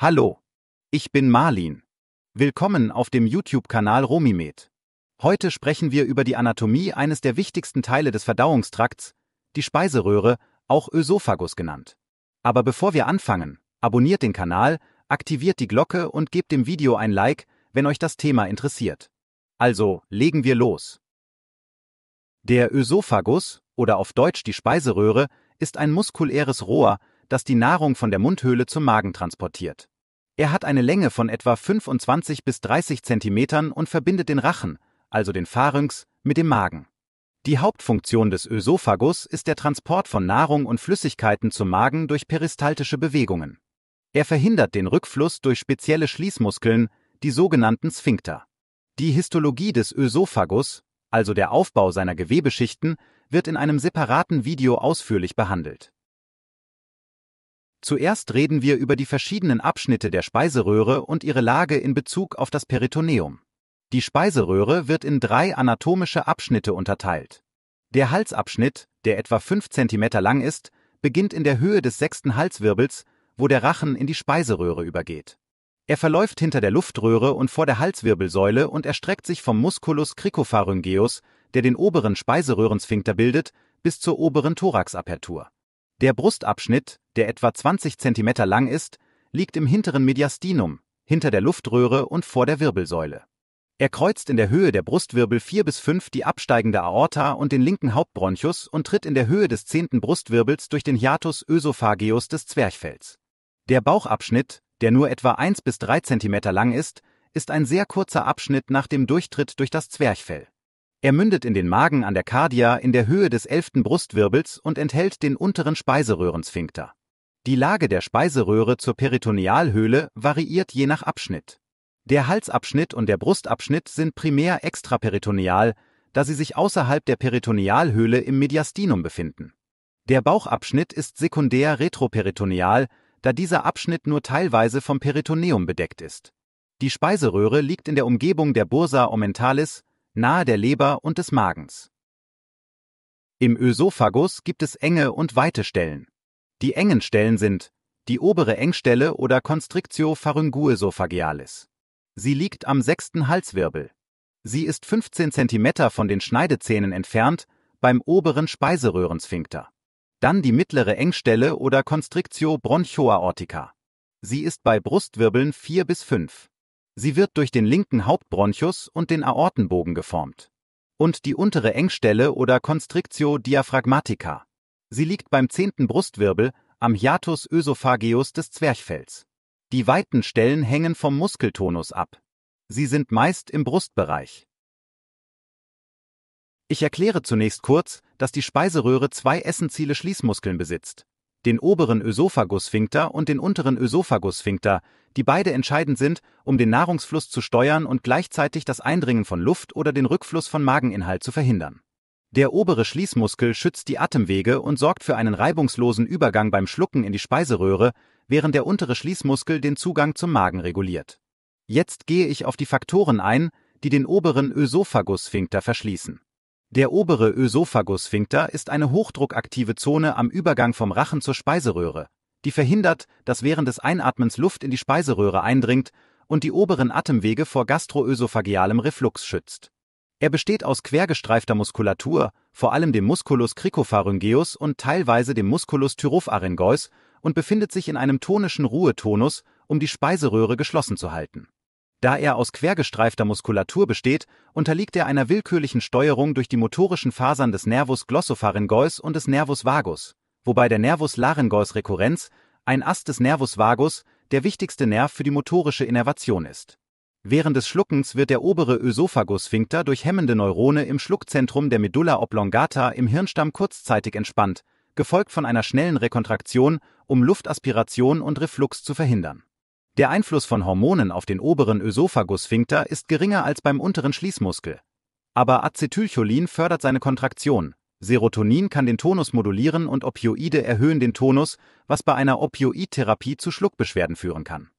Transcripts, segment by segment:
Hallo, ich bin Marlin. Willkommen auf dem YouTube-Kanal Romimed. Heute sprechen wir über die Anatomie eines der wichtigsten Teile des Verdauungstrakts, die Speiseröhre, auch Ösophagus genannt. Aber bevor wir anfangen, abonniert den Kanal, aktiviert die Glocke und gebt dem Video ein Like, wenn euch das Thema interessiert. Also, legen wir los. Der Ösophagus, oder auf Deutsch die Speiseröhre, ist ein muskuläres Rohr, das die Nahrung von der Mundhöhle zum Magen transportiert. Er hat eine Länge von etwa 25 bis 30 Zentimetern und verbindet den Rachen, also den Pharynx, mit dem Magen. Die Hauptfunktion des Ösophagus ist der Transport von Nahrung und Flüssigkeiten zum Magen durch peristaltische Bewegungen. Er verhindert den Rückfluss durch spezielle Schließmuskeln, die sogenannten Sphinkter. Die Histologie des Ösophagus, also der Aufbau seiner Gewebeschichten, wird in einem separaten Video ausführlich behandelt. Zuerst reden wir über die verschiedenen Abschnitte der Speiseröhre und ihre Lage in Bezug auf das Peritoneum. Die Speiseröhre wird in drei anatomische Abschnitte unterteilt. Der Halsabschnitt, der etwa 5 cm lang ist, beginnt in der Höhe des sechsten Halswirbels, wo der Rachen in die Speiseröhre übergeht. Er verläuft hinter der Luftröhre und vor der Halswirbelsäule und erstreckt sich vom Musculus cricopharyngeus, der den oberen Speiseröhrensfinkter bildet, bis zur oberen Thoraxapertur. Der Brustabschnitt, der etwa 20 cm lang ist, liegt im hinteren Mediastinum, hinter der Luftröhre und vor der Wirbelsäule. Er kreuzt in der Höhe der Brustwirbel 4 bis 5 die absteigende Aorta und den linken Hauptbronchus und tritt in der Höhe des zehnten Brustwirbels durch den Hiatus ösophageus des Zwerchfells. Der Bauchabschnitt, der nur etwa 1 bis 3 cm lang ist, ist ein sehr kurzer Abschnitt nach dem Durchtritt durch das Zwerchfell. Er mündet in den Magen an der Cardia in der Höhe des elften Brustwirbels und enthält den unteren Speiseröhrensphinkter. Die Lage der Speiseröhre zur Peritonealhöhle variiert je nach Abschnitt. Der Halsabschnitt und der Brustabschnitt sind primär extraperitoneal, da sie sich außerhalb der Peritonealhöhle im Mediastinum befinden. Der Bauchabschnitt ist sekundär retroperitoneal, da dieser Abschnitt nur teilweise vom Peritoneum bedeckt ist. Die Speiseröhre liegt in der Umgebung der Bursa omentalis, nahe der Leber und des Magens. Im Ösophagus gibt es enge und weite Stellen. Die engen Stellen sind die obere Engstelle oder Constrictio pharyngoesophagealis. Sie liegt am sechsten Halswirbel. Sie ist 15 cm von den Schneidezähnen entfernt beim oberen Speiseröhrensphinkter. Dann die mittlere Engstelle oder Constrictio bronchoaortica. Sie ist bei Brustwirbeln 4 bis 5. Sie wird durch den linken Hauptbronchus und den Aortenbogen geformt. Und die untere Engstelle oder Constrictio diaphragmatica. Sie liegt beim zehnten Brustwirbel am Hiatus ösophageus des Zwerchfells. Die weiten Stellen hängen vom Muskeltonus ab. Sie sind meist im Brustbereich. Ich erkläre zunächst kurz, dass die Speiseröhre zwei essentielle Schließmuskeln besitzt. Den oberen Ösophagusfinkter und den unteren Ösophagusfinkter, die beide entscheidend sind, um den Nahrungsfluss zu steuern und gleichzeitig das Eindringen von Luft oder den Rückfluss von Mageninhalt zu verhindern. Der obere Schließmuskel schützt die Atemwege und sorgt für einen reibungslosen Übergang beim Schlucken in die Speiseröhre, während der untere Schließmuskel den Zugang zum Magen reguliert. Jetzt gehe ich auf die Faktoren ein, die den oberen Ösophagus-Sphinkter verschließen. Der obere Ösophagus-Sphinkter ist eine hochdruckaktive Zone am Übergang vom Rachen zur Speiseröhre, die verhindert, dass während des Einatmens Luft in die Speiseröhre eindringt und die oberen Atemwege vor gastroösophagealem Reflux schützt. Er besteht aus quergestreifter Muskulatur, vor allem dem Musculus cricopharyngeus und teilweise dem Musculus tyropharyngeus und befindet sich in einem tonischen Ruhetonus, um die Speiseröhre geschlossen zu halten. Da er aus quergestreifter Muskulatur besteht, unterliegt er einer willkürlichen Steuerung durch die motorischen Fasern des Nervus glossopharyngeus und des Nervus vagus, wobei der Nervus laryngeus recurrens, ein Ast des Nervus vagus, der wichtigste Nerv für die motorische Innervation ist Während des Schluckens wird der obere Ösophagus-Sphinkter durch hemmende Neurone im Schluckzentrum der Medulla oblongata im Hirnstamm kurzzeitig entspannt, gefolgt von einer schnellen Rekontraktion, um Luftaspiration und Reflux zu verhindern. Der Einfluss von Hormonen auf den oberen Ösophagus-Sphinkter ist geringer als beim unteren Schließmuskel. Aber Acetylcholin fördert seine Kontraktion, Serotonin kann den Tonus modulieren und Opioide erhöhen den Tonus, was bei einer Opioidtherapie zu Schluckbeschwerden führen kann.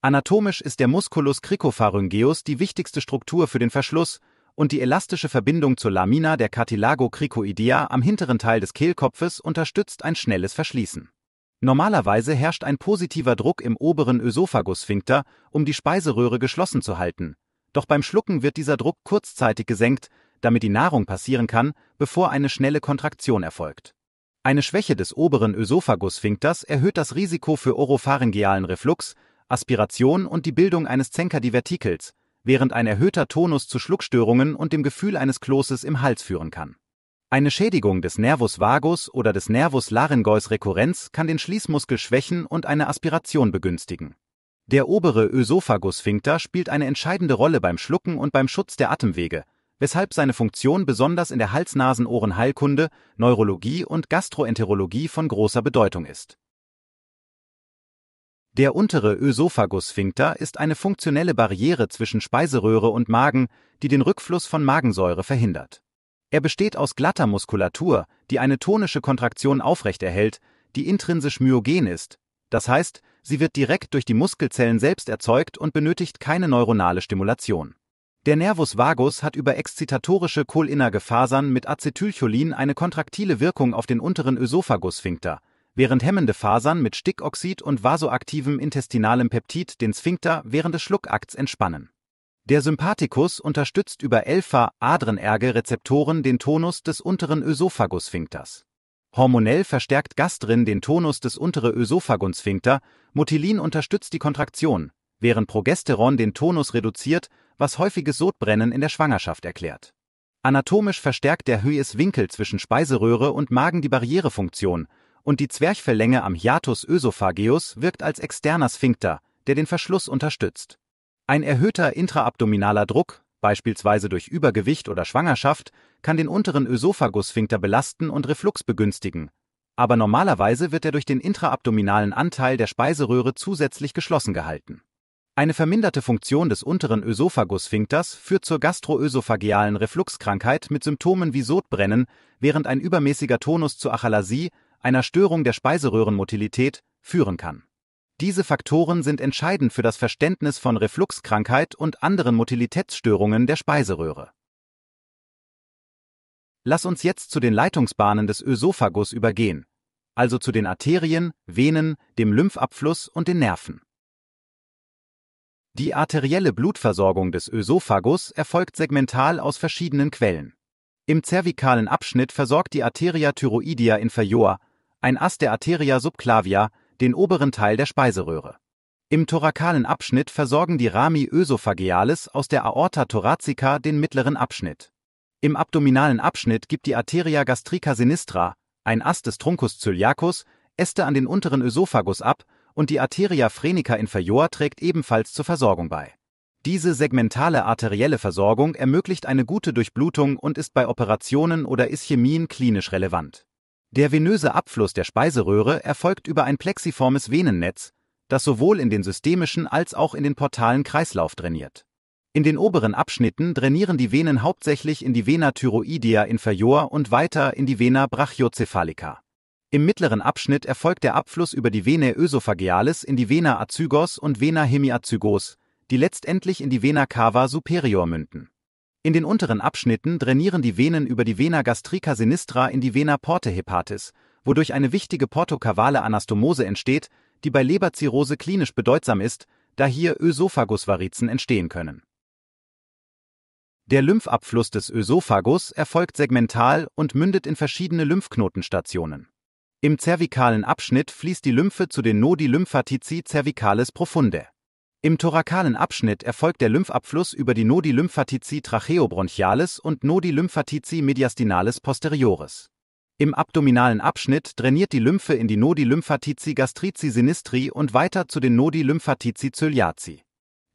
Anatomisch ist der Musculus cricopharyngeus die wichtigste Struktur für den Verschluss und die elastische Verbindung zur Lamina der Cartilago-Cricoidea am hinteren Teil des Kehlkopfes unterstützt ein schnelles Verschließen. Normalerweise herrscht ein positiver Druck im oberen Ösophagusphinkter, um die Speiseröhre geschlossen zu halten. Doch beim Schlucken wird dieser Druck kurzzeitig gesenkt, damit die Nahrung passieren kann, bevor eine schnelle Kontraktion erfolgt. Eine Schwäche des oberen Ösophagusphinkters erhöht das Risiko für oropharyngealen Reflux, Aspiration und die Bildung eines Zenkerdivertikels, während ein erhöhter Tonus zu Schluckstörungen und dem Gefühl eines Kloßes im Hals führen kann. Eine Schädigung des Nervus vagus oder des Nervus laryngeus rekurrenz kann den Schließmuskel schwächen und eine Aspiration begünstigen. Der obere Ösophagus-Finkter spielt eine entscheidende Rolle beim Schlucken und beim Schutz der Atemwege, weshalb seine Funktion besonders in der Hals-Nasen-Ohren-Heilkunde, Neurologie und Gastroenterologie von großer Bedeutung ist der untere Ösophagus-Sphinkter ist eine funktionelle Barriere zwischen Speiseröhre und Magen, die den Rückfluss von Magensäure verhindert. Er besteht aus glatter Muskulatur, die eine tonische Kontraktion aufrechterhält, die intrinsisch myogen ist, das heißt, sie wird direkt durch die Muskelzellen selbst erzeugt und benötigt keine neuronale Stimulation. Der Nervus vagus hat über exzitatorische cholinerge Fasern mit Acetylcholin eine kontraktile Wirkung auf den unteren Ösophagus-Sphinkter, während hemmende Fasern mit Stickoxid und vasoaktivem intestinalem Peptid den Sphinkter während des Schluckakts entspannen. Der Sympathikus unterstützt über 11-Adrenerge-Rezeptoren den Tonus des unteren Ösophagus-Sphinkters. Hormonell verstärkt Gastrin den Tonus des untere Ösophagus-Sphinkter, Motilin unterstützt die Kontraktion, während Progesteron den Tonus reduziert, was häufiges Sodbrennen in der Schwangerschaft erklärt. Anatomisch verstärkt der Hües Winkel zwischen Speiseröhre und Magen die Barrierefunktion, und die Zwerchfellänge am Hiatus ösophageus wirkt als externer Sphinkter, der den Verschluss unterstützt. Ein erhöhter intraabdominaler Druck, beispielsweise durch Übergewicht oder Schwangerschaft, kann den unteren Ösophagus-Sphinkter belasten und Reflux begünstigen. Aber normalerweise wird er durch den intraabdominalen Anteil der Speiseröhre zusätzlich geschlossen gehalten. Eine verminderte Funktion des unteren Ösophagus-Sphinkters führt zur gastroösophagealen Refluxkrankheit mit Symptomen wie Sodbrennen, während ein übermäßiger Tonus zu Achalasie, einer Störung der Speiseröhrenmotilität, führen kann. Diese Faktoren sind entscheidend für das Verständnis von Refluxkrankheit und anderen Motilitätsstörungen der Speiseröhre. Lass uns jetzt zu den Leitungsbahnen des Ösophagus übergehen, also zu den Arterien, Venen, dem Lymphabfluss und den Nerven. Die arterielle Blutversorgung des Ösophagus erfolgt segmental aus verschiedenen Quellen. Im zervikalen Abschnitt versorgt die Arteria thyroidea inferior ein Ast der Arteria subclavia, den oberen Teil der Speiseröhre. Im thorakalen Abschnitt versorgen die Rami ösophagealis aus der Aorta thoracica den mittleren Abschnitt. Im abdominalen Abschnitt gibt die Arteria gastrica sinistra, ein Ast des Truncus ciliacus, Äste an den unteren Ösophagus ab und die Arteria phrenica inferior trägt ebenfalls zur Versorgung bei. Diese segmentale arterielle Versorgung ermöglicht eine gute Durchblutung und ist bei Operationen oder Ischämien klinisch relevant. Der venöse Abfluss der Speiseröhre erfolgt über ein plexiformes Venennetz, das sowohl in den systemischen als auch in den portalen Kreislauf drainiert. In den oberen Abschnitten drainieren die Venen hauptsächlich in die Vena thyroidea inferior und weiter in die Vena brachiocephalica. Im mittleren Abschnitt erfolgt der Abfluss über die Vena ösophagealis in die Vena azygos und Vena hemiazygos, die letztendlich in die Vena cava superior münden in den unteren Abschnitten drainieren die Venen über die Vena gastrica sinistra in die Vena porte hepatis, wodurch eine wichtige portokavale Anastomose entsteht, die bei Leberzirrhose klinisch bedeutsam ist, da hier Ösophagusvarizen entstehen können. Der Lymphabfluss des Ösophagus erfolgt segmental und mündet in verschiedene Lymphknotenstationen. Im zervikalen Abschnitt fließt die Lymphe zu den Nodi lymphatici cervicalis profunde. Im thorakalen Abschnitt erfolgt der Lymphabfluss über die Nodi lymphatici tracheobronchialis und Nodi lymphatici mediastinalis posterioris. Im abdominalen Abschnitt drainiert die Lymphe in die Nodi lymphatici gastrici sinistri und weiter zu den Nodi lymphatici cöliaci.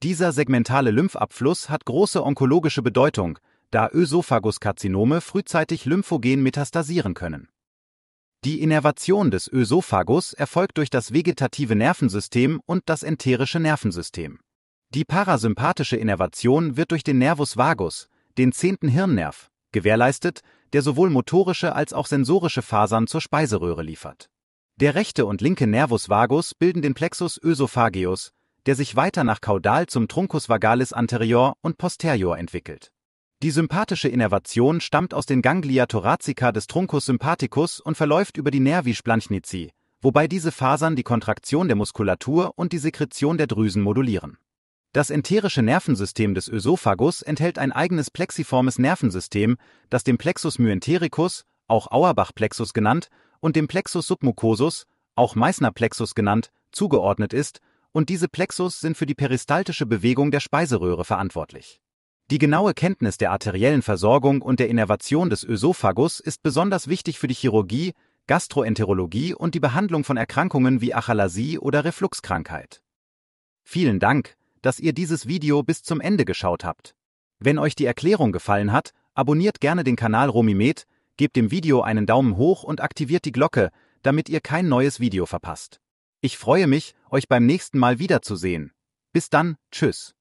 Dieser segmentale Lymphabfluss hat große onkologische Bedeutung, da Ösophagus-Karzinome frühzeitig lymphogen metastasieren können. Die Innervation des Ösophagus erfolgt durch das vegetative Nervensystem und das enterische Nervensystem. Die parasympathische Innervation wird durch den Nervus vagus, den zehnten Hirnnerv, gewährleistet, der sowohl motorische als auch sensorische Fasern zur Speiseröhre liefert. Der rechte und linke Nervus vagus bilden den Plexus ösophagius, der sich weiter nach caudal zum Truncus vagalis anterior und posterior entwickelt. Die sympathische Innervation stammt aus den Ganglia thoracica des Truncus sympathicus und verläuft über die Nervi splanchnici, wobei diese Fasern die Kontraktion der Muskulatur und die Sekretion der Drüsen modulieren. Das enterische Nervensystem des Ösophagus enthält ein eigenes plexiformes Nervensystem, das dem Plexus myentericus, auch Auerbach-Plexus genannt, und dem Plexus submucosus, auch meissner plexus genannt, zugeordnet ist, und diese Plexus sind für die peristaltische Bewegung der Speiseröhre verantwortlich. Die genaue Kenntnis der arteriellen Versorgung und der Innervation des Ösophagus ist besonders wichtig für die Chirurgie, Gastroenterologie und die Behandlung von Erkrankungen wie Achalasie oder Refluxkrankheit. Vielen Dank, dass ihr dieses Video bis zum Ende geschaut habt. Wenn euch die Erklärung gefallen hat, abonniert gerne den Kanal Romimed, gebt dem Video einen Daumen hoch und aktiviert die Glocke, damit ihr kein neues Video verpasst. Ich freue mich, euch beim nächsten Mal wiederzusehen. Bis dann, tschüss.